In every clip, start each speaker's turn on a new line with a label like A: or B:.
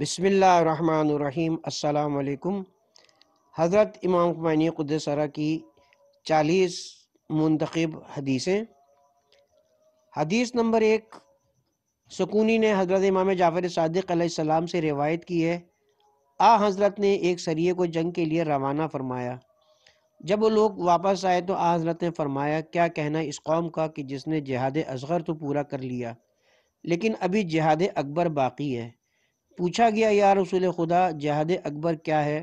A: बसमीम अल्लाम हज़रत इमाम खुमानी कुदसरा की चालीस मंतखब हदीसें हदीस नंबर एक सुकूनी ने हज़रत इमाम जाफ़र सदक़म से रिवायत की है आ हज़रत ने एक सरिये को जंग के लिए रवाना फरमाया जब वो लोग वापस आए तो आ हज़रत ने फरमाया क्या कहना इस कौम का कि जिसने जहाद असगर तो पूरा कर लिया लेकिन अभी जहाद अकबर बाकी है पूछा गया या रसूल खुदा जहाद अकबर क्या है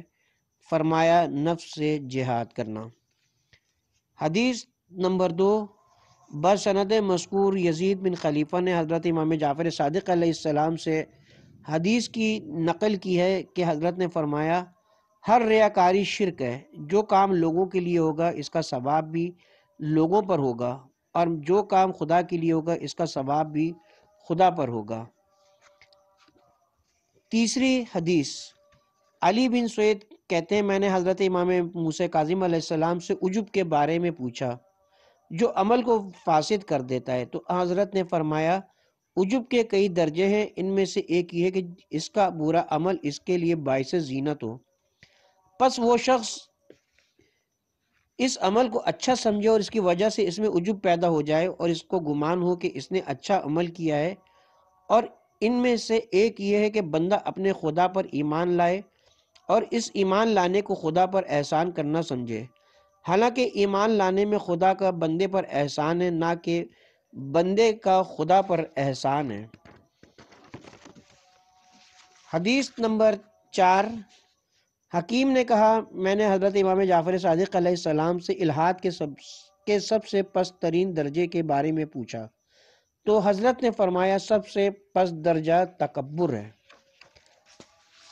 A: फरमाया नफ़ से जहाद करना हदीस नंबर दो बसनद मस्कूर यजीद बिन खलीफा ने हज़रत इमाम जाफ़र सदक़ से हदीस की नकल की है कि हज़रत ने फरमाया हर रियाकारी शिरक है जो काम लोगों के लिए होगा इसका सवाब भी लोगों पर होगा और जो काम खुदा के लिए होगा इसका सवाब भी खुदा पर होगा तीसरी हदीस अली बिन सैद कहते हैं मैंने हज़रत इमाम मूस काजिम से उजुब के बारे में पूछा जो अमल को फासिद कर देता है तो हज़रत ने फरमाया उजुब के कई दर्जे हैं इनमें से एक ये है कि इसका बुरा अमल इसके लिए बायस जीनत हो बस वो शख्स इस अमल को अच्छा समझे और इसकी वजह से इसमें उजुब पैदा हो जाए और इसको गुमान हो कि इसने अच्छा अमल किया है और इनमें से एक ये है कि बंदा अपने खुदा पर ईमान लाए और इस ईमान लाने को खुदा पर एहसान करना समझे हालांकि ईमान लाने में खुदा का बंदे पर एहसान है ना कि बंदे का खुदा पर एहसान है हदीस नंबर चार हकीम ने कहा मैंने हज़रत इमाम जाफ़र सदक सलाम से इलाहाद के सब के सबसे पस्त तरीन दर्जे के बारे में पूछा तो हज़रत ने फरमाया सबसे पस दर्जा तकबर है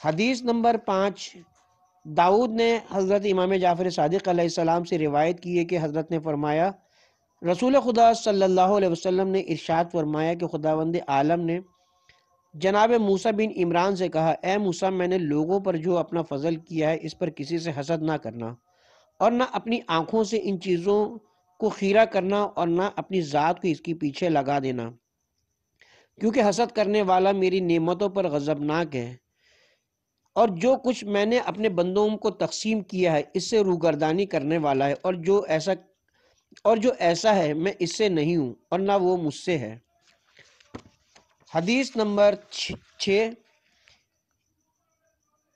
A: हदीस नंबर पाँच दाऊद ने हज़रत इमाम जाफ़र सदक से रिवायत की है कि हज़रत ने फरमाया रसूल खुदा सल्लल्लाहु अलैहि वसल्लम ने इरशाद फरमाया कि खुदावंद आलम ने जनाब मूसा बिन इमरान से कहा ए मूसा मैंने लोगों पर जो अपना फजल किया है इस पर किसी से हसद ना करना और ना अपनी आँखों से इन चीज़ों को खीरा करना और ना अपनी ज़ात को इसके पीछे लगा देना क्योंकि हसद करने वाला मेरी नेमतों पर गजबनाक है और जो कुछ मैंने अपने बंदों को तकसीम किया है इससे रूगरदानी करने वाला है और जो ऐसा और जो ऐसा है मैं इससे नहीं हूँ और ना वो मुझसे है हदीस नंबर छ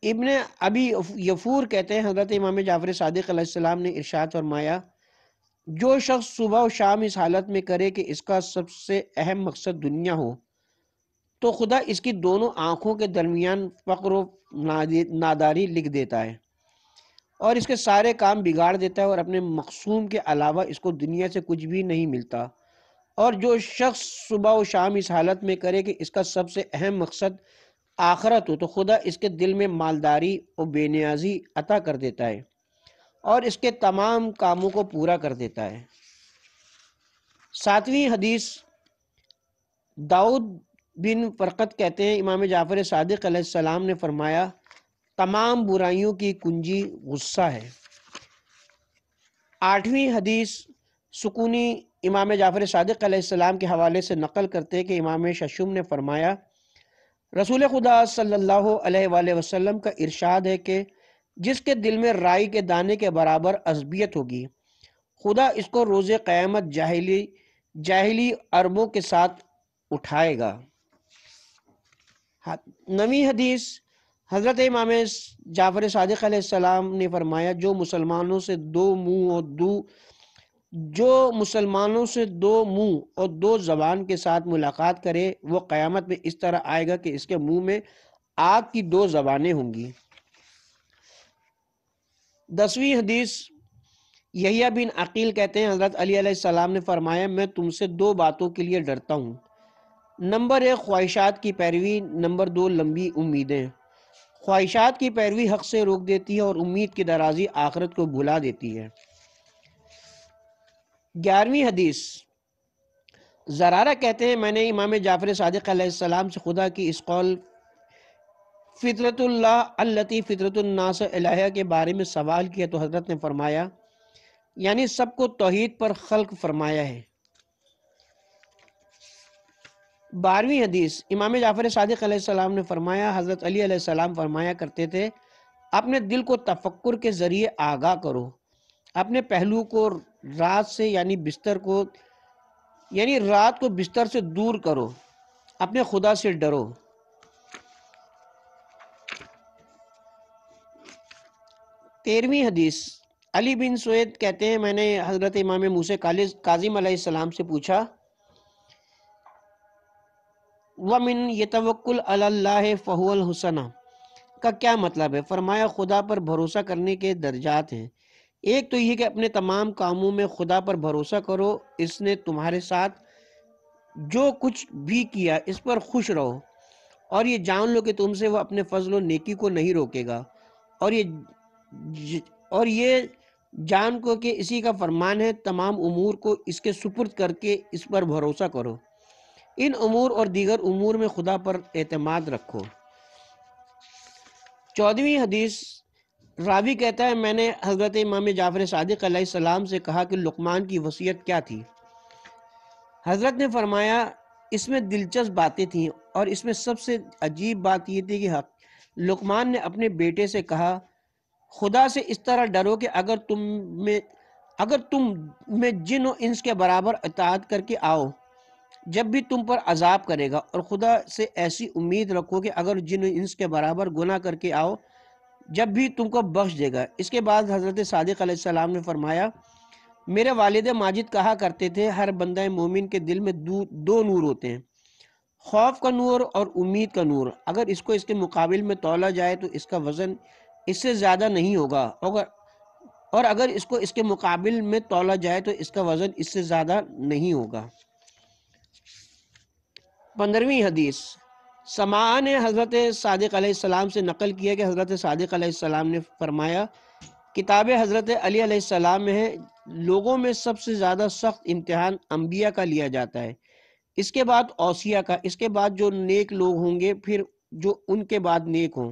A: इब्ने अभी यफूर कहते हैं हज़रत इमाम जाफर सदक़ ने इरशाद फरमाया जो शख्स सुबह और शाम इस हालत में करे कि इसका सबसे अहम मकसद दुनिया हो तो खुदा इसकी दोनों आंखों के दरमियान फ़क्र नादारी लिख देता है और इसके सारे काम बिगाड़ देता है और अपने मकसूम के अलावा इसको दुनिया से कुछ भी नहीं मिलता और जो शख्स सुबह व शाम इस हालत में करे कि इसका सबसे अहम मकसद आखरत हो तो खुदा इसके दिल में मालदारी और बेनियाजी अता कर देता है और इसके तमाम कामों को पूरा कर देता है सातवीं हदीस दाऊद बिन फ़रकत कहते हैं इमाम जाफ़र सदक सलाम ने फरमाया तमाम बुराइयों की कुंजी गुस्सा है आठवीं हदीस सुकूनी इमाम जाफ़र सदक सलाम के हवाले से नकल करते हैं कि इमाम शशुम ने फरमाया रसूल खुदा सल्लल्लाहु अलैहि वसल्लम का इरशाद है कि जिसके दिल में राई के दाने के बराबर असबियत होगी खुदा इसको रोज़ क़्यामत जाहली जाहली अरबों के साथ उठाएगा नवी हदीस हज़रत इमाम जाफ़र सदक ने फरमाया जो मुसलमानों से दो मुंह और दो जो मुसलमानों से दो मुंह और दो ज़बान के साथ मुलाकात करे वो क़यामत में इस तरह आएगा कि इसके मुंह में आग की दो ज़बानें होंगी दसवीं हदीस यहिया बिन अकील कहते हैं हज़रत अली अलैहिस्सलाम ने फरमाया मैं तुमसे दो बातों के लिए डरता हूँ नंबर एक ख्वाहिशात की पैरवी नंबर दो लंबी उम्मीदें ख्वाहिशात की पैरवी हक से रोक देती है और उम्मीद की दराजी आखरत को भुला देती है ग्यारहवीं हदीस जरारा कहते हैं मैंने इमाम जाफर सदक से खुदा की इस कौल फ़ितरतुल्ला अल्लती फ़ितरतुलनास के बारे में सवाल किया तो हज़रत ने फरमाया यानी सबको तोहद पर खल्क फरमाया है बारहवीं हदीस इमाम जाफ़र सदक ने फरमाया हज़रत अली सलाम फरमाया करते थे अपने दिल को तफक्र के ज़रिए आगाह करो अपने पहलू को रात से यानी बिस्तर को यानी रात को बिस्तर से दूर करो अपने खुदा से डरो तेरहवीं हदीस अली बिन सैद कहते हैं मैंने हज़रत इमाम मूसे काजिम सलाम से पूछा वमिन ये तवक्ल अल्लाह फ़हुल हुसना का क्या मतलब है फरमाया खुदा पर भरोसा करने के दर्जात हैं एक तो यह कि अपने तमाम कामों में खुदा पर भरोसा करो इसने तुम्हारे साथ जो कुछ भी किया इस पर खुश रहो और ये जान लो कि तुमसे वह अपने फजल नेकी को नहीं रोकेगा और ये और ये जान को कि इसी का फरमान है तमाम उमूर को इसके सुपुर्द करके इस पर भरोसा करो इन उमूर और दीगर उमूर में खुदा पर अतमाद रखो चौदहवीं हदीस रावी कहता है मैंने हज़रत इमाम जाफर सदक सलाम से कहा कि लुकमान की वसीयत क्या थी हज़रत ने फरमाया इसमें दिलचस्प बातें थीं और इसमें सबसे अजीब बात ये थी कि लुकमान ने अपने बेटे से कहा खुदा से इस तरह डरो कि अगर तुम में अगर तुम में जिन इंस के बराबर इतात करके आओ जब भी तुम पर अजाब करेगा और खुदा से ऐसी उम्मीद रखो कि अगर जिन इंस के बराबर गुना करके आओ जब भी तुमको बख्श देगा इसके बाद हज़रत सदक सलाम ने फरमाया मेरे वालद माजिद कहा करते थे हर बंदा मोमिन के दिल में दो, दो नूर होते हैं खौफ का नूर और उम्मीद का नूर अगर इसको इसके मुकाबले में तोला जाए तो इसका वज़न इससे ज़्यादा नहीं होगा अगर और अगर इसको इसके मुकाबिल में तोला जाए तो इसका वज़न इससे ज़्यादा नहीं होगा पंद्रहवीं हदीस समा ने हज़रत सदक सलाम से नकल किया कि हज़रत सदक सलाम ने फरमाया किताब हज़रत अली सलाम में है लोगों में सबसे ज़्यादा सख्त इम्तहान अम्बिया का लिया जाता है इसके बाद ओसिया का इसके बाद जो नेक लोग होंगे फिर जो उनके बाद नेक हों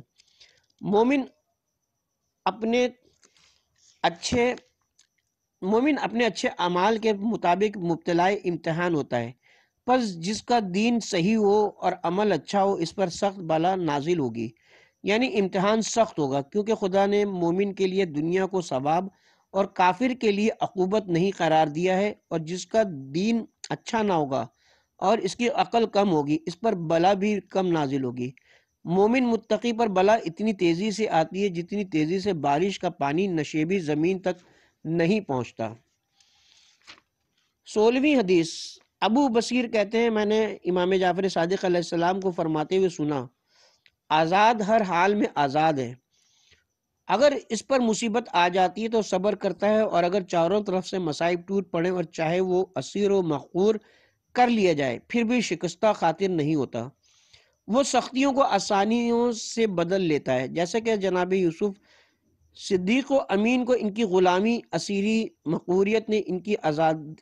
A: मोमिन अपने अच्छे मोमिन अपने अच्छे अमाल के मुताबिक मुबतलाए इम्तहान होता है पर जिसका दीन सही हो और अमल अच्छा हो इस पर सख्त बला नाजिल होगी यानी इम्तहान सख्त होगा क्योंकि खुदा ने मोमिन के लिए दुनिया को सवाब और काफिर के लिए अकूबत नहीं करार दिया है और जिसका दीन अच्छा ना होगा और इसकी अकल कम होगी इस पर बला भी कम नाजिल होगी मोमिन मुत्तकी पर बला इतनी तेज़ी से आती है जितनी तेज़ी से बारिश का पानी नशेबी ज़मीन तक नहीं पहुंचता सोलहवीं हदीस अबू बसीर कहते हैं मैंने इमाम जाफ़र सदक को फरमाते हुए सुना आज़ाद हर हाल में आज़ाद है अगर इस पर मुसीबत आ जाती है तो सब्र करता है और अगर चारों तरफ से मसाइब टूट पड़े और चाहे वो असीर व मखूर कर लिया जाए फिर भी शिकस्ता खातिर नहीं होता वो सख्तियों को आसानियों से बदल लेता है जैसे कि जनाब यूसुफ सिद्दीक व अमीन को इनकी ग़ुलामी असीरी मकबूरीत ने इनकी आज़ाद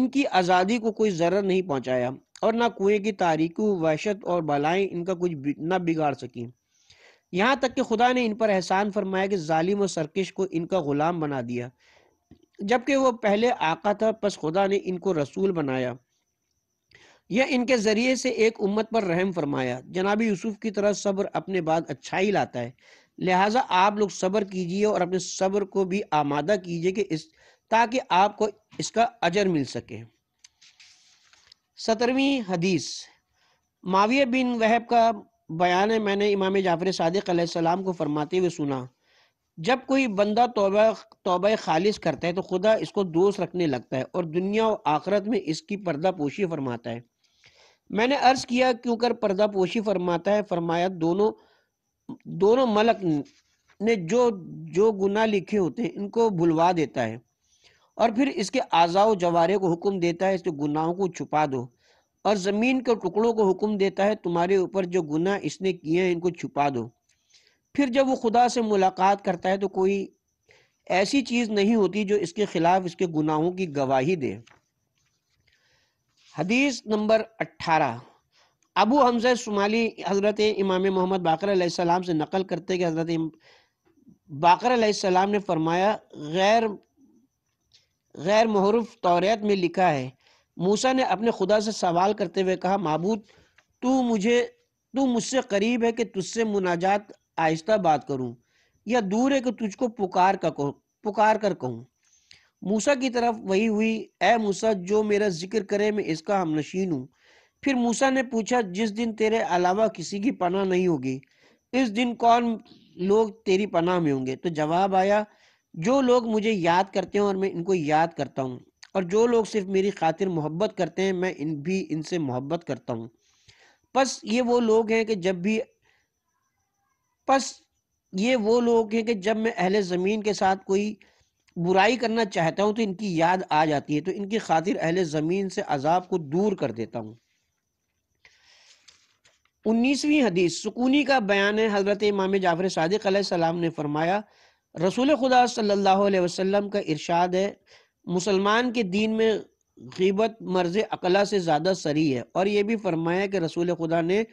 A: इनकी आज़ादी को कोई ज़र्र नहीं पहुँचाया और ना कुएं की तारीखों वहशत और बलाएं इनका कुछ ना बिगाड़ सकी यहाँ तक कि खुदा ने इन पर एहसान फरमाया कि जालिम और सरकश को इनका ग़ुलाम बना दिया जबकि वो पहले आका था बस खुदा ने इनको रसूल बनाया यह इनके ज़रिए से एक उम्मत पर रहम फरमाया जनाब यूसुफ की तरह सब्र अपने बाद अच्छा ही लाता है लिहाजा आप लोग सब्र कीजिए और अपने सब्र को भी आमादा कीजिए कि इस ताकि आपको इसका अजर मिल सके सत्रहवीं हदीस माविया बिन वहब का बयान है मैंने इमाम जाफर सदक़ को फरमाते हुए सुना जब कोई बंदा तोबा तोबा खालिश करता है तो खुदा इसको दोस्त रखने लगता है और दुनिया और आखरत में इसकी पर्दा पोशी फरमाता है मैंने अर्ज किया क्यों कर पर्दा पोशी फरमाता है फरमाया दोनों दोनों मलक ने जो जो गुना लिखे होते हैं इनको भुलवा देता है और फिर इसके आजाओ जवारे को हुक्म देता है इसके गुनाहों को छुपा दो और ज़मीन के टुकड़ों को हुक्म देता है तुम्हारे ऊपर जो गुना इसने किए हैं इनको छुपा दो फिर जब वो खुदा से मुलाकात करता है तो कोई ऐसी चीज़ नहीं होती जो इसके ख़िलाफ़ इसके गुनाहों की गवाही दे हदीस नंबर 18 अबू हमज़ शुमाली हज़रत इमाम मोहम्मद बाकर से नकल करते कि हज़रत बाकर ने फरमाया गैर गैर महरूफ तौरत में लिखा है मूसा ने अपने खुदा से सवाल करते हुए कहा मबूद तू मुझे तू मुझसे करीब है कि तुझसे मुनाजात आहिस्ता बात करूं या दूर है कि तुझको पुकार का पुकार कर कहूँ मूसा की तरफ वही हुई ए मूसा जो मेरा जिक्र करे मैं इसका हम नशीन हूँ फिर मूसा ने पूछा जिस दिन तेरे अलावा किसी की पनाह नहीं होगी इस दिन कौन लोग तेरी पनाह में होंगे तो जवाब आया जो लोग मुझे याद करते हैं और मैं इनको याद करता हूँ और जो लोग सिर्फ मेरी खातिर मोहब्बत करते हैं मैं इन भी इनसे मोहब्बत करता हूँ बस ये वो लोग हैं कि जब भी बस ये वो लोग हैं कि जब मैं अहले ज़मीन के साथ कोई बुराई करना चाहता हूँ तो इनकी याद आ जाती है तो इनकी खातिर अहल ज़मीन से अजाब को दूर कर देता हूँ उन्नीसवीं हदीस सुकूनी का बयान है हज़रत इमाम जाफर सदक ने फरमाया रसूल खुदा सल्लल्लाहु अलैहि वसल्लम का इरशाद है मुसलमान के दीन में गीबत मर्ज अकला से ज़्यादा सरी है और ये भी फरमाया कि रसूल खुदा ने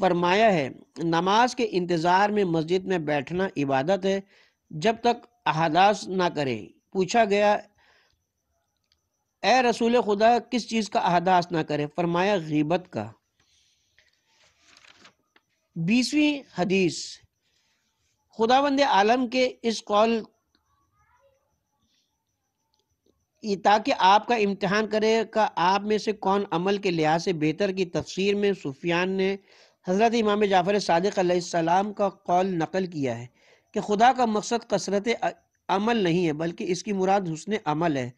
A: फरमाया है नमाज के इंतज़ार में मस्जिद में बैठना इबादत है जब तक अहदास ना करे पूछा गया ए रसूल खुदा किस चीज़ का अहदास ना करे फरमाया गीबत का बीसवीं हदीस खुदा बंद आलम के इस कॉल ताकि आपका इम्तहान करे का आप में से कौन अमल के लिहाज से बेहतर की तफसीर में सुफियान ने हज़रत इमाम जाफ़र सदक का कौल नकल किया है कि खुदा का मकसद कसरत अमल नहीं है बल्कि इसकी मुराद हुसन अमल है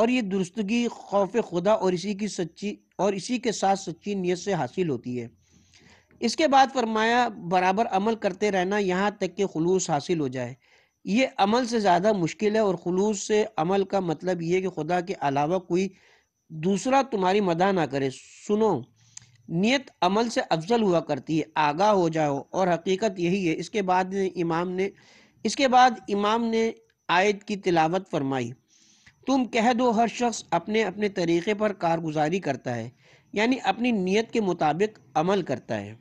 A: और ये दुरुस्तगी खौफ खुदा और इसी की सच्ची और इसी के साथ सच्ची नीयत से हासिल होती है इसके बाद फरमाया बराबर अमल करते रहना यहाँ तक कि खलूस हासिल हो जाए ये अमल से ज़्यादा मुश्किल है और खलूस से अमल का मतलब ये कि खुदा के अलावा कोई दूसरा तुम्हारी मदा ना करे सुनो नियत अमल से अफजल हुआ करती है आगा हो जाओ और हकीकत यही है इसके बाद इमाम ने इसके बाद इमाम ने आयत की तिलावत फरमाई तुम कह दो हर शख्स अपने अपने तरीक़े पर कारगुजारी करता है यानी अपनी नीयत के मुताबिक अमल करता है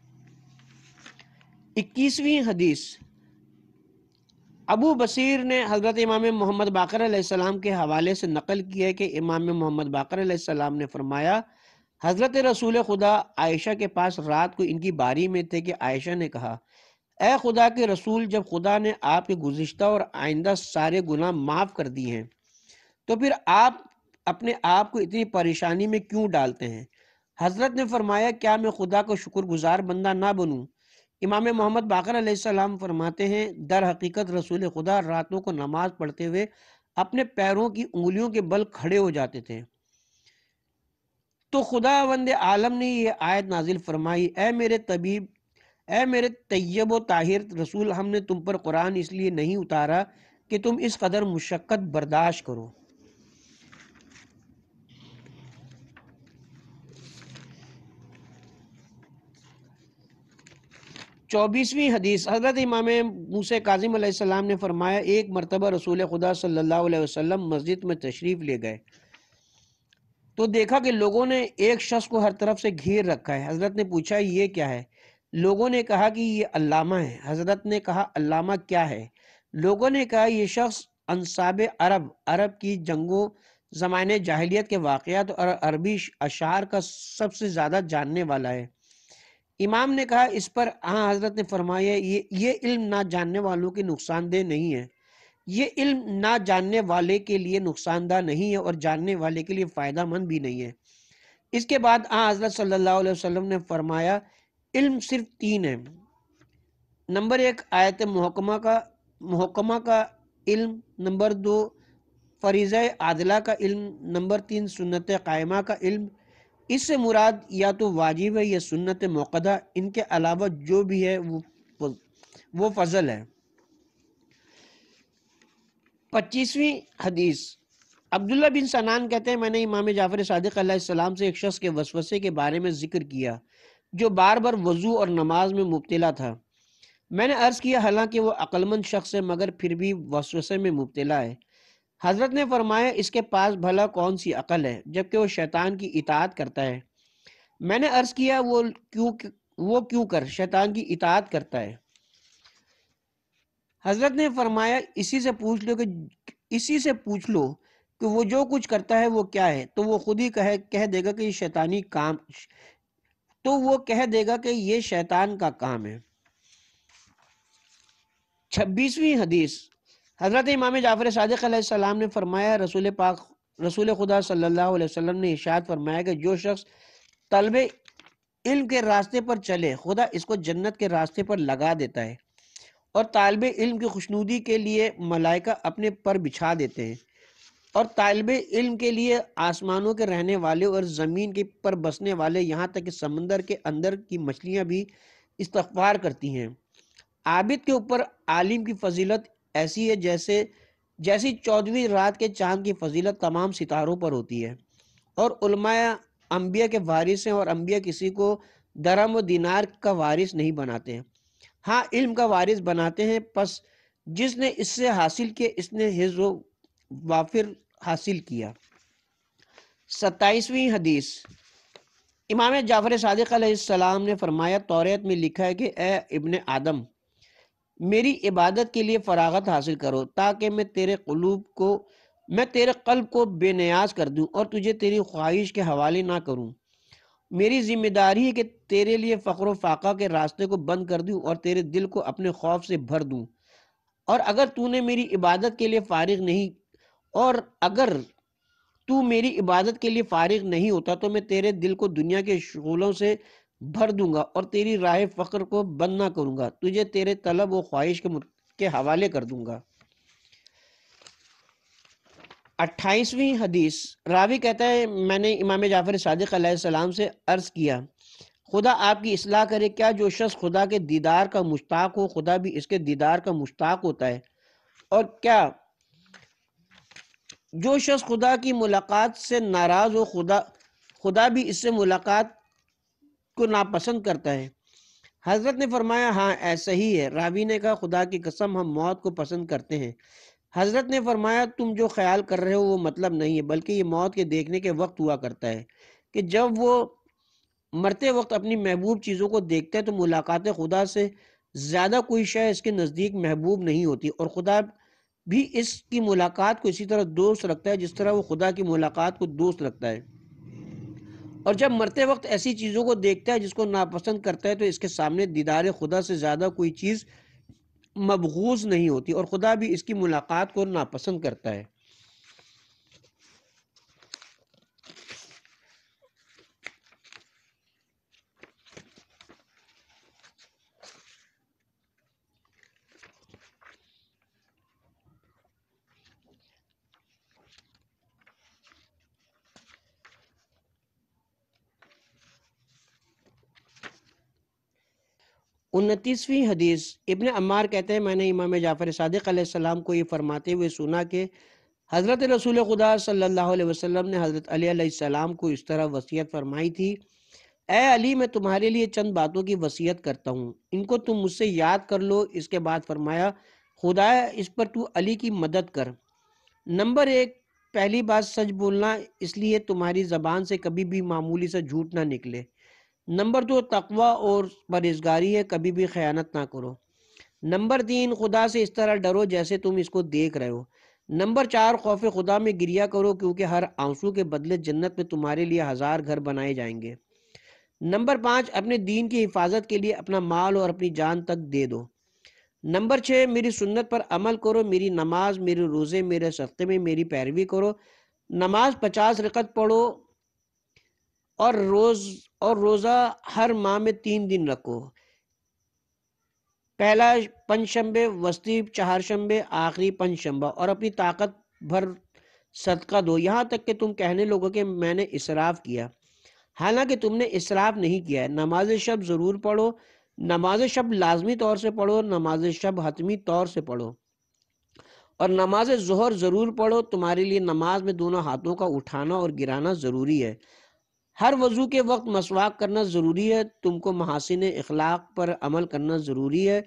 A: इक्कीसवीं हदीस अबू बसीर ने हज़रत इमाम मोहम्मद बाकर के हवाले से नकल किया कि इमाम मोहम्मद बाकर ने फरमाया हजरत रसूल खुदा आयशा के पास रात को इनकी बारी में थे कि आयशा ने कहा ए खुदा के रसूल जब खुदा ने आपके गुज्त और आइंदा सारे गुनाह माफ़ कर दिए हैं तो फिर आप अपने आप को इतनी परेशानी में क्यों डालते हैं हजरत ने फरमाया क्या मैं खुदा को शुक्रगुजार बंदा ना बनूँ इमाम मोहम्मद बाकर सलाम फरमाते हैं दर हकीकत रसूल खुदा रातों को नमाज पढ़ते हुए अपने पैरों की उंगलियों के बल खड़े हो जाते थे तो खुदा वंद आलम ने यह आयत नाजिल फरमाई ए मेरे तबीब ए मेरे तैयब व ताहिर रसूल हमने तुम पर कुरान इसलिए नहीं उतारा कि तुम इस कदर मुशक्क़त बर्दाश्त करो चौबीसवीं हदीस हज़रत इमाम मूस काजिम ने फरमाया एक मरतबा रसूल खुदा सल्लल्लाहु अलैहि वसल्लम मस्जिद में तशरीफ़ ले गए तो देखा कि लोगों ने एक शख्स को हर तरफ से घेर रखा है हजरत ने पूछा ये क्या है लोगों ने कहा कि ये अल्लामा है हजरत ने कहा अल्लामा क्या है लोगों ने कहा ये शख्स अनसाब अरब अरब की जंगों ज़माने जाहलीत के वाकयात और अरबी अशार का सबसे ज़्यादा जानने वाला है इमाम ने कहा इस पर हाँ हजरत ने फरमाया ये ये इल्म ना जानने वालों के नुकसानदेह नहीं है ये इल्म ना जानने वाले के लिए नुकसानदा नहीं है और जानने वाले के लिए फ़ायदा मंद भी नहीं है इसके बाद आ हज़रत सल्लल्लाहु अलैहि वसल्लम ने फरमाया इल्म सिर्फ तीन है नंबर एक आयत महकमा का महकमा का इल्म नंबर दो फरीज़ आदला का इल्म नंबर तीन सुन्नत कायमा का इल्म इससे मुराद या तो वाजिब है या सुन्नत मौकदा इनके अलावा जो भी है वो वो फजल है पच्चीसवीं हदीस अब्दुल्ला बिन सनान कहते हैं मैंने इमाम जाफर सदक़ाम से एक शख्स के वसवसे के बारे में जिक्र किया जो बार बार वजू और नमाज में मुबतला था मैंने अर्ज़ किया हालांकि वह अक्लमंद शख्स है मगर फिर भी वसवसे में मुबतला है हज़रत ने फरमाया इसके पास भला कौन सी अकल है जबकि वह शैतान की इतात करता है मैंने अर्ज़ किया वो क्यों वो क्यों कर शैतान की इतात करता है हजरत ने फरमाया इसी से पूछ लो कि इसी से पूछ लो कि वो जो कुछ करता है वो क्या है तो वो खुद ही कहे कह देगा कि ये शैतानी काम तो वो कह देगा कि ये शैतान का काम है छब्बीसवीं हदीस हजरत इमाम जाफर सदकाम ने फरमाया रसूल पाक रसूल खुदा सल्लल्लाहु अलैहि वसल्लम ने इशात फरमाया कि जो शख्स तलब इल्म के रास्ते पर चले खुदा इसको जन्नत के रास्ते पर लगा देता है और तालब इल्म की खुशनूदी के लिए मलाइका अपने पर बिछा देते हैं और तालब इल्म के लिए आसमानों के रहने वाले और ज़मीन के पर बसने वाले यहाँ तक कि समंदर के अंदर की मछलियाँ भी इस्तार करती हैं आबिद के ऊपर आलिम की फजीलत ऐसी है जैसे जैसी चौदहवीं रात के चांद की फजीलत तमाम सितारों पर होती है और अम्बिया के वारिस हैं और अम्बिया किसी को दरम व दिनार का वारिस नहीं बनाते हैं हाँ इल्म का वारिस बनाते हैं पस जिसने इससे हासिल किए इसने हिज वाफिर हासिल किया सत्ताईसवीं हदीस इमाम जाफर सलाम ने फरमाया तौरेत में लिखा है कि ए इबन आदम मेरी इबादत के लिए फरागत हासिल करो ताकि मैं तेरे कलूब को मैं तेरे कल्ब को बेनियाज कर दूँ और तुझे तेरी ख्वाहिश के हवाले ना करूँ मेरी जिम्मेदारी है कि तेरे लिए फ़ख्र फाका के रास्ते को बंद कर दूं और तेरे दिल को अपने खौफ से भर दूं और अगर तूने मेरी इबादत के लिए फारिग नहीं और अगर तू मेरी इबादत के लिए फारिग नहीं होता तो मैं तेरे दिल को दुनिया के शगलों से भर दूंगा और तेरी राय फ़ख्र को बंद ना करूंगा तुझे तेरे तलब व ख्वाहिश के, के हवाले कर दूंगा अट्ठाईसवीं हदीस रावी कहता है मैंने इमाम जाफर सदक सलाम से अर्ज़ किया खुदा आपकी असलाह करे क्या जो शख्स खुदा के दीदार का मुश्ताक हो खुदा भी इसके दीदार का मुश्ताक होता है और क्या जो शख्स खुदा की मुलाकात से नाराज़ हो खुदा खुदा भी इससे मुलाकात को नापसंद करता है हज़रत ने फरमाया हाँ ऐसा ही है रावी ने कहा खुदा की कसम हम मौत को पसंद करते हैं हज़रत ने फरमाया तुम जो ख्याल कर रहे हो वो मतलब नहीं है बल्कि ये मौत के देखने के वक्त हुआ करता है कि जब वो मरते वक्त अपनी महबूब चीज़ों को देखता है तो मुलाकात खुदा से ज़्यादा कोई शय इसके नज़दीक महबूब नहीं होती और खुदा भी इसकी मुलाकात को इसी तरह दोस्त रखता है जिस तरह वो खुदा की मुलाकात को दोस्त रखता है और जब मरते वक्त ऐसी चीज़ों को देखता है जिसको नापसंद करता है तो इसके सामने दीदार खुदा से ज़्यादा कोई चीज़ मबगूज नहीं होती और ख़ुदा भी इसकी मुलाकात को नापसंद करता है उनतीसवीं हदीस इब्ने अम्मार कहते हैं मैंने इमाम जाफ़र सदक़ को ये फरमाते हुए सुना कि हज़रत रसूल खुदा सल्लल्लाहु अलैहि वसल्लम ने हज़रत अलीसम को इस तरह वसीयत फरमाई थी ए अली मैं तुम्हारे लिए चंद बातों की वसीयत करता हूँ इनको तुम मुझसे याद कर लो इसके बाद फरमाया खुदा इस पर तू अली की मदद कर नंबर एक पहली बात सच बोलना इसलिए तुम्हारी ज़बान से कभी भी मामूली सा झूठ ना निकले नंबर दो तकवा और परहेजगारी है कभी भी ख़यानत ना करो नंबर तीन खुदा से इस तरह डरो जैसे तुम इसको देख रहे हो नंबर चार खौफ खुदा में गिरिया करो क्योंकि हर आंसू के बदले जन्नत में तुम्हारे लिए हज़ार घर बनाए जाएंगे नंबर पाँच अपने दीन की हिफाजत के लिए अपना माल और अपनी जान तक दे दो नंबर छः मेरी सुन्नत पर अमल करो मेरी नमाज मेरे रोज़े मेरे सस्ते में मेरी पैरवी करो नमाज पचास रकत पढ़ो और रोज और रोजा हर माह में तीन दिन रखो पहला पंचशंबे वस्ती चारशंबे आखिरी पंचशंबा और अपनी ताकत भर सदका दो यहाँ तक कि तुम कहने लोगों के मैंने इसराफ किया हालांकि तुमने इसराफ नहीं किया है नमाज शब ज़रूर पढ़ो नमाज शब लाजमी तौर से पढ़ो नमाज शब हतमी तौर से पढ़ो और नमाज जहर ज़रूर पढ़ो तुम्हारे लिए नमाज में दोनों हाथों का उठाना और गिराना ज़रूरी है हर वजू के वक्त मसवाक करना ज़रूरी है तुमको महासिन अखलाक पर अमल करना ज़रूरी है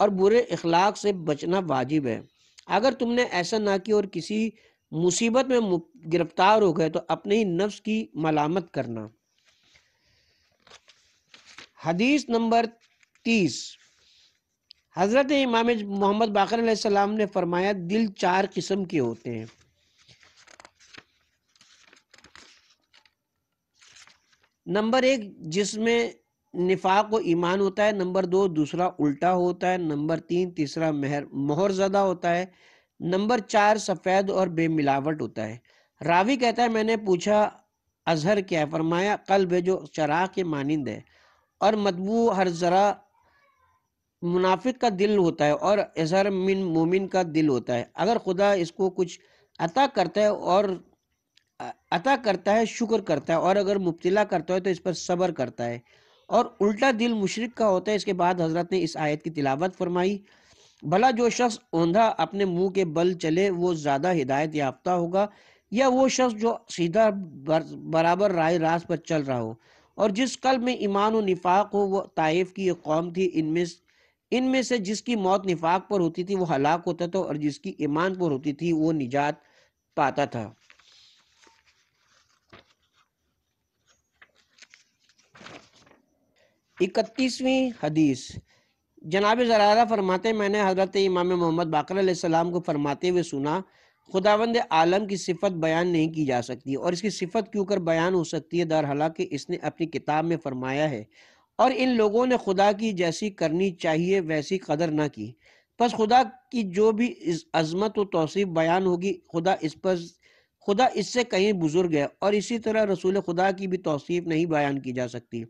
A: और बुरे अखलाक से बचना वाजिब है अगर तुमने ऐसा ना किया और किसी मुसीबत में गिरफ्तार हो गए तो अपने ही नफ्स की मलामत करना हदीस नंबर तीस हज़रत इमाम मोहम्मद बाकर ने फरमाया दिल चार किस्म के होते हैं नंबर एक जिसमें निफाक को ईमान होता है नंबर दो दूसरा उल्टा होता है नंबर तीन तीसरा मेहर मोहर ज़्यादा होता है नंबर चार सफ़ेद और बेमिलावट होता है रावी कहता है मैंने पूछा अजहर क्या है फरमाया कल है जो चरा के मानंद है और मतबू हर ज़रा मुनाफिक का दिल होता है और अजहर मिन मोमिन का दिल होता है अगर खुदा इसको कुछ अता करता है और अता करता है शुक्र करता है और अगर मुब्तला करता है तो इस पर सब्र करता है और उल्टा दिल मुशरक का होता है इसके बाद हजरत ने इस आयत की तिलावत फरमाई भला जो शख्स ओंधा अपने मुंह के बल चले वो ज़्यादा हिदायत याफ्ता होगा या वो शख्स जो सीधा बर, बराबर राय रास पर चल रहा हो और जिस कल में ईमान व निफाक हो वो ताइफ की एक कौम थी इनमें इनमें से जिसकी मौत निफाक पर होती थी वो हलाक होता था और जिसकी ईमान पर होती थी वो निजात पाता था इकतीसवीं हदीस जनाब जरारा फरमाते मैंने हजरत इमाम मोहम्मद बाकर को फरमाते हुए सुना खुदावंद आलम की सिफत बयान नहीं की जा सकती और इसकी सिफत क्यों कर बयान हो सकती है दर हालांकि इसने अपनी किताब में फरमाया है और इन लोगों ने खुदा की जैसी करनी चाहिए वैसी कदर ना की बस खुदा की जो भी अजमत व तोसीफ़ बयान होगी खुदा इस पर खुदा इससे कहीं बुजुर्ग है और इसी तरह रसूल खुदा की भी तोसीफ़ नहीं बयान की जा सकती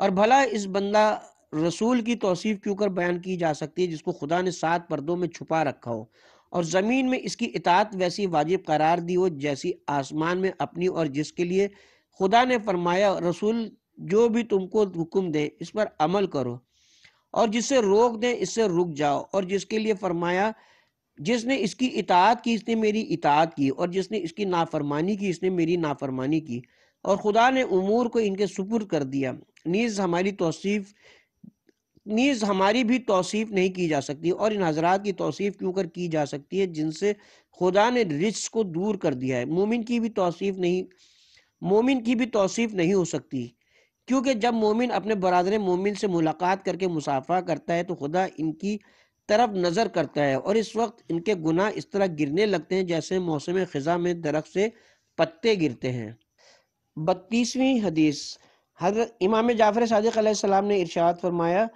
A: और भला इस बंदा रसूल की तोसीफ क्यों कर बयान की जा सकती है जिसको खुदा ने सात पर्दों में छुपा रखा हो और ज़मीन में इसकी इतात वैसी वाजिब करार दी हो जैसी आसमान में अपनी और जिसके लिए खुदा ने फरमाया रसूल जो भी तुमको हुक्म दे इस पर अमल करो और जिससे रोक दें इससे रुक जाओ और जिसके लिए फरमाया जिसने इसकी इतात की इसने मेरी इतात की और जिसने इसकी नाफरमानी की इसने मेरी नाफरमानी की और खुदा ने उमूर को इनके सुपुर कर दिया नीज़ हमारी तोसीफ़ नीज़ हमारी भी तोसीफ़ नहीं की जा सकती और इन हजरात की तोसीफ़ क्यों कर की जा सकती है जिनसे खुदा ने रिस्क को दूर कर दिया है मोमिन की भी तोसीफ़ नहीं मोमिन की भी तोसीफ़ नहीं हो सकती क्योंकि जब मोमिन अपने बरदर मोमिन से मुलाकात करके मुसाफा करता है तो खुदा इनकी तरफ नज़र करता है और इस वक्त इनके गुनाह इस तरह गिरने लगते हैं जैसे मौसम ख़ज़ा में दरख्त से पत्ते गिरते हैं बत्तीसवीं हदीस हजरत इमाम जाफ़र सदक़ ने इरशाद फरमाया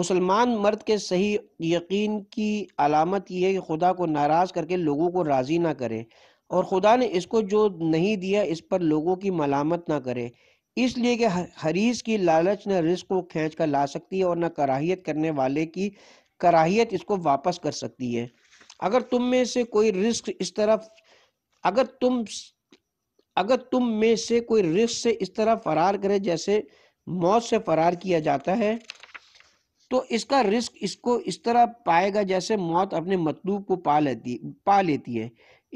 A: मुसलमान मर्द के सही यकीन की अलामत यह है कि खुदा को नाराज़ करके लोगों को राज़ी ना करे और खुदा ने इसको जो नहीं दिया इस पर लोगों की मलामत ना करे इसलिए कि हरीस की लालच न रिस्क को खींच कर ला सकती है और न कराहियत करने वाले की कराहियत इसको वापस कर सकती है अगर तुम में से कोई रिस्क इस तरफ अगर तुम अगर तुम में से कोई रिस्क से इस तरह फरार करे जैसे मौत से फरार किया जाता है तो इसका रिस्क इसको इस तरह पाएगा जैसे मौत अपने मतलूब को पा लेती पा लेती है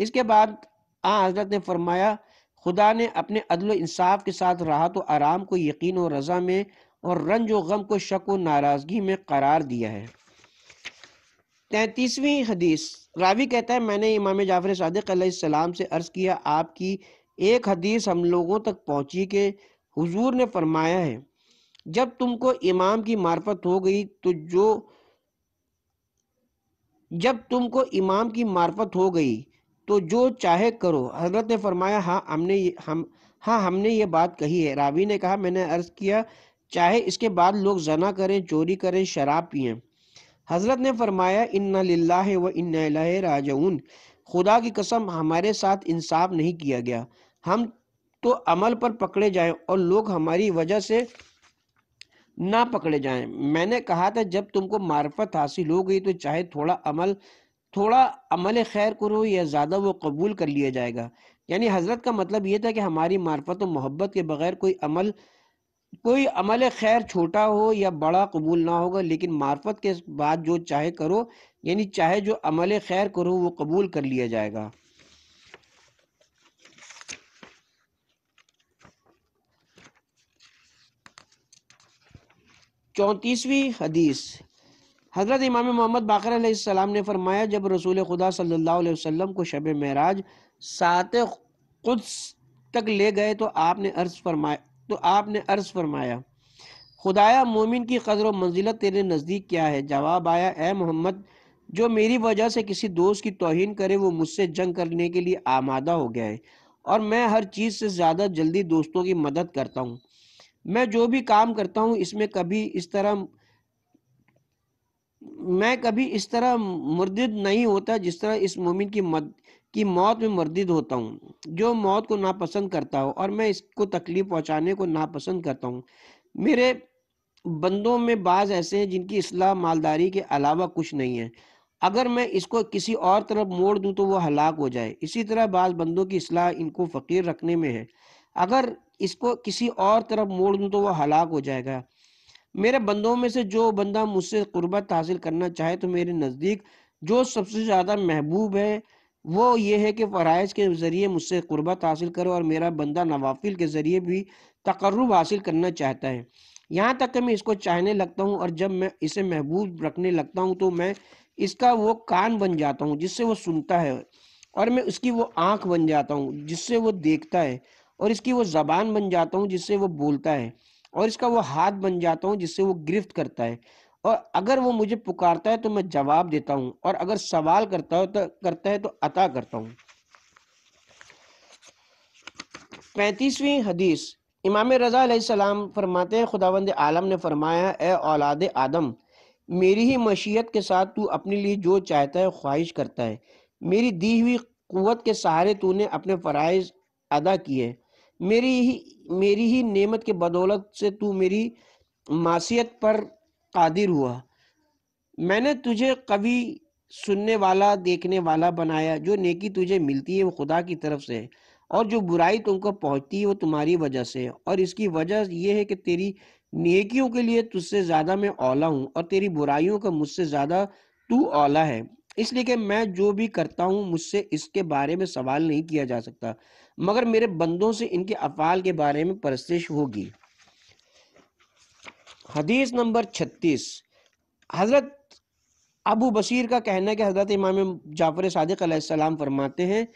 A: इसके बाद आ हजरत ने फरमाया खुदा ने अपने अदल इंसाफ के साथ राहत तो आराम को यकीन और रज़ा में और रंज गम को शक व नाराज़गी में करार दिया है तैतीसवीं हदीस रावी कहता है मैंने इमाम जाफर सदक सलाम से अर्ज़ किया आपकी एक हदीस हम लोगों तक पहुंची के हुजूर ने फरमाया है जब तुमको इमाम की मार्फत हो गई तो जो जब तुमको इमाम की मार्फत हो गई तो जो चाहे करो हजरत ने फरमाया हाँ हमने हम हाँ हमने ये बात कही है रावी ने कहा मैंने अर्ज किया चाहे इसके बाद लोग जना करें चोरी करें शराब पिए हजरत ने फरमाया इन्ना लाह व इन्ना राजऊन खुदा की कसम हमारे साथ इंसाफ नहीं किया गया हम तो अमल पर पकड़े जाएं और लोग हमारी वजह से ना पकड़े जाएं मैंने कहा था जब तुमको मार्फत हासिल हो गई तो चाहे थोड़ा अमल थोड़ा अमल खैर करो या ज़्यादा वो कबूल कर लिया जाएगा यानी हजरत का मतलब ये था कि हमारी मार्फत और मोहब्बत के बगैर कोई अमल कोई अमल खैर छोटा हो या बड़ा कबूल ना होगा लेकिन मार्फत के बाद जो चाहे करो यानी चाहे जो अमल खैर करो वो कबूल कर लिया जाएगा चौंतीसवीं हदीस हज़रत इमाम मोहम्मद बाकर ने फरमाया जब रसूल खुदा सल्लल्लाहु अलैहि वसल्लम को शब महराज सात खुद तक ले गए तो आपने अर्ज़ फरमाया तो आपने अर्ज़ फरमाया खुदाया मोमिन की कदर व मंजिलत तेरे नज़दीक क्या है जवाब आया ए मोहम्मद जो मेरी वजह से किसी दोस्त की तोहन करे वो मुझसे जंग करने के लिए आमादा हो गया है और मैं हर चीज़ से ज़्यादा जल्दी दोस्तों की मदद करता हूँ मैं जो भी काम करता हूँ इसमें कभी इस तरह मैं कभी इस तरह मुर्दिद नहीं होता जिस तरह इस मोमिन की मद की मौत में मुर्दिद होता हूँ जो मौत को नापसंद करता हो और मैं इसको तकलीफ पहुँचाने को नापसंद करता हूँ मेरे बंदों में बाज ऐसे हैं जिनकी असलाह मालदारी के अलावा कुछ नहीं है अगर मैं इसको किसी और तरफ मोड़ दूँ तो वह हलाक हो जाए इसी तरह बाज बंदों की असलाह इनको फ़कीर रखने में है अगर इसको किसी और तरफ मोड़ दूँ तो वह हलाक हो जाएगा मेरे बंदों में से जो बंदा मुझसे कुर्बत हासिल करना चाहे तो मेरे नज़दीक जो सबसे ज़्यादा महबूब है वो ये है कि फ़रज़ के ज़रिए मुझसे कुर्बत हासिल करो और मेरा बंदा नवाफिल के ज़रिए भी तकर्रब हासिल करना चाहता है यहाँ तक कि मैं इसको चाहने लगता हूँ और जब मैं इसे महबूब रखने लगता हूँ तो मैं इसका वो कान बन जाता हूँ जिससे वो सुनता है और मैं उसकी वो आँख बन जाता हूँ जिससे वो देखता है और इसकी वो जबान बन जाता हूँ जिससे वो बोलता है और इसका वो हाथ बन जाता हूँ जिससे वो गिरफ्त करता है और अगर वो मुझे पुकारता है तो मैं जवाब देता हूँ और अगर सवाल करता हो तो करता है तो अता करता हूँ पैंतीसवीं हदीस इमाम रज़ा सलाम फरमाते हैं खुदावंद आलम ने फरमाया ए औलाद आदम मेरी ही मशीयत के साथ तू अपने लिए जो चाहता है ख्वाहिश करता है मेरी दी हुई क़ुत के सहारे तूने अपने फ़राइज़ अदा किए मेरी ही मेरी ही नेमत के बदौलत से तू मेरी मासीत पर कादिर हुआ मैंने तुझे कवि सुनने वाला देखने वाला बनाया जो नेकी तुझे मिलती है वो खुदा की तरफ से और जो बुराई तुमको पहुंचती है वो तुम्हारी वजह से और इसकी वजह यह है कि तेरी नेकियों के लिए तुझसे ज़्यादा मैं औला हूँ और तेरी बुराइयों का मुझसे ज़्यादा तू औला है इसलिए कि मैं जो भी करता हूँ मुझसे इसके बारे में सवाल नहीं किया जा सकता मगर मेरे बंदों से इनके अफाल के बारे में परस्तिश होगी हदीस नंबर छत्तीस हजरत अबू बशीर का कहना है कि हजरत इमाम जाफर सदक़ फरमाते हैं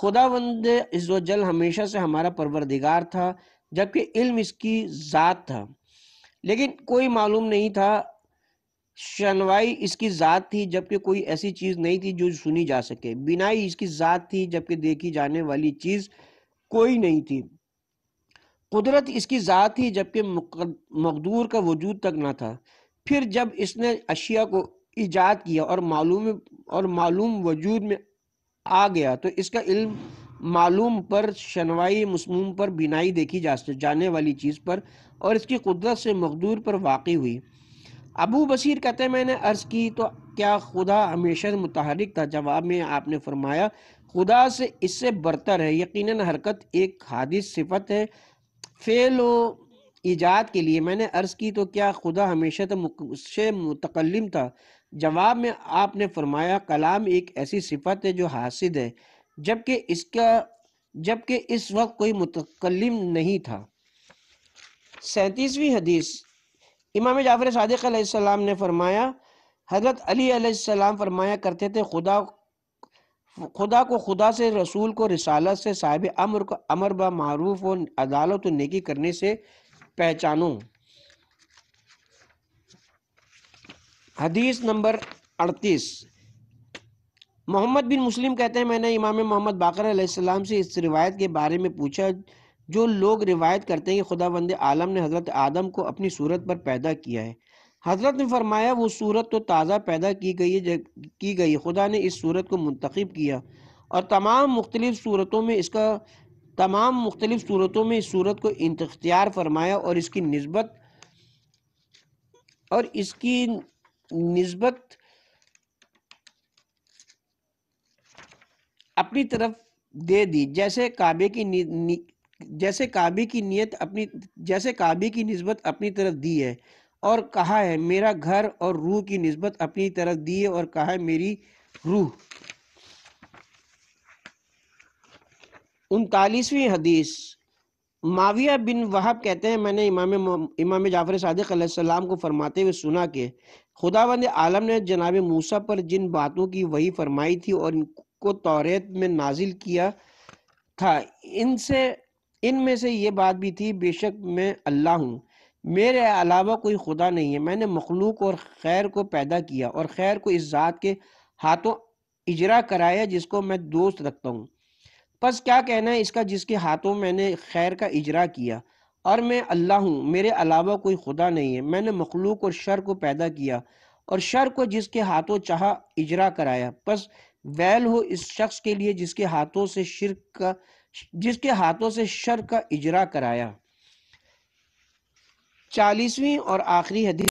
A: खुदा बंद इज्जल हमेशा से हमारा परवरदिगार था जबकि इल्म इसकी ज़ात था लेकिन कोई मालूम नहीं था शनवाई इसकी जात थी जबकि कोई ऐसी चीज नहीं थी जो सुनी जा सके बिनाई इसकी जात थी जबकि देखी जाने वाली चीज कोई नहीं थी कुदरत इसकी जात थी जबकि मकदूर का वजूद तक ना था फिर जब इसने अशिया को ईजाद किया और मालूम और मालूम वजूद में आ गया तो इसका इल्म मालूम पर शनवाई मसमूम पर बिनाई देखी जा जाने वाली चीज़ पर और इसकी कुदरत से मकदूर पर वाकई हुई अबू बशीर कहते हैं मैंने अर्ज़ की तो क्या खुदा हमेशा मुतहरिक था जवाब में आपने फरमाया खुदा से इससे बरतर है यकीनन हरकत एक हादिस सिफत है फेल व ईजाद के लिए मैंने अर्ज़ की तो क्या खुदा हमेशा तो से मुतकलम था जवाब में आपने फरमाया कलाम एक ऐसी सिफत है जो हासिद है जबकि इसका जबकि इस वक्त कोई मुतकलम नहीं था सैतीसवीं हदीस इमाम जाफर सदक़ ने फरमाया हज़रत अली सलाम फरमाया करते थे खुदा खुदा को खुदा से रसूल को रिसालत से साहिब अमर को अमर बरूफ और अदालत नेकी करने से पहचानो हदीस नंबर अड़तीस मोहम्मद बिन मुस्लिम कहते हैं मैंने इमाम मोहम्मद बाकर से इस रिवायत के बारे में पूछा जो लोग रिवायत करते हैं कि खुदा बंद आलम ने हज़रत आदम को अपनी सूरत पर पैदा किया है हज़रत ने फरमाया वो सूरत तो ताज़ा पैदा की गई है की गई खुदा ने इस सूरत को मंतखब किया और तमाम मुख्तलिफ सूरतों में इसका तमाम मुख्तलिफ सूरतों में इस सूरत को इंतख्तियार फरमाया और इसकी नस्बत और इसकी नस्बत अपनी तरफ दे दी जैसे काबे की नि, नि, जैसे काबे की नियत अपनी जैसे काबे की नस्बत अपनी तरफ दी है और कहा है मेरा घर और रूह की नस्बत अपनी तरफ दी है और कहा है मेरी रूह उनतालीसवीं हदीस माविया बिन वहाब कहते हैं मैंने इमाम इमाम जाफर सदक़म को फरमाते हुए सुना कि खुदावंद आलम ने जनाब मूसा पर जिन बातों की वही फरमाई थी और इनको तौरेत में नाजिल किया था इनसे इनमें से ये बात भी थी बेशक मैं अल्लाह हूँ मेरे अलावा कोई खुदा नहीं है मैंने मखलूक और खैर को पैदा किया और खैर को इस ज़ात के हाथों इजरा कराया जिसको मैं दोस्त रखता हूँ बस क्या कहना है इसका जिसके हाथों मैंने खैर का इजरा किया और मैं अल्लाह हूँ मेरे अलावा कोई खुदा नहीं है मैंने मखलूक और शर को पैदा किया और शर को जिसके हाथों चाह इजरा कराया बस वैल हो इस शख्स के लिए जिसके हाथों से शिरक का जिसके हाथों से शर का इजरा कराया चालीसवीं और आखिरी हदीस